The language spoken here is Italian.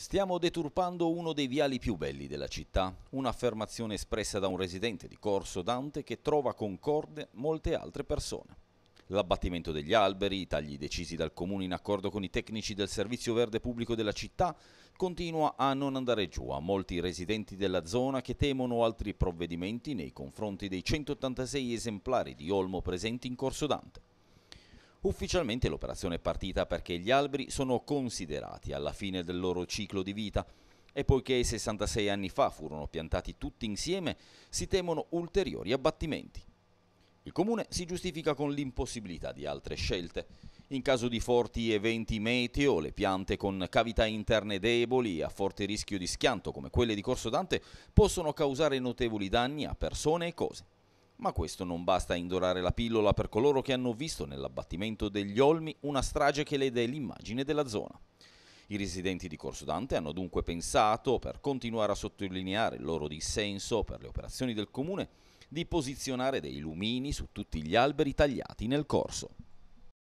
Stiamo deturpando uno dei viali più belli della città, un'affermazione espressa da un residente di Corso Dante che trova concorde molte altre persone. L'abbattimento degli alberi, i tagli decisi dal comune in accordo con i tecnici del servizio verde pubblico della città, continua a non andare giù a molti residenti della zona che temono altri provvedimenti nei confronti dei 186 esemplari di olmo presenti in Corso Dante. Ufficialmente l'operazione è partita perché gli alberi sono considerati alla fine del loro ciclo di vita e poiché 66 anni fa furono piantati tutti insieme, si temono ulteriori abbattimenti. Il comune si giustifica con l'impossibilità di altre scelte. In caso di forti eventi meteo, le piante con cavità interne deboli e a forte rischio di schianto come quelle di Corso Dante possono causare notevoli danni a persone e cose. Ma questo non basta a indorare la pillola per coloro che hanno visto nell'abbattimento degli Olmi una strage che lede l'immagine della zona. I residenti di Corso Dante hanno dunque pensato, per continuare a sottolineare il loro dissenso per le operazioni del comune, di posizionare dei lumini su tutti gli alberi tagliati nel corso.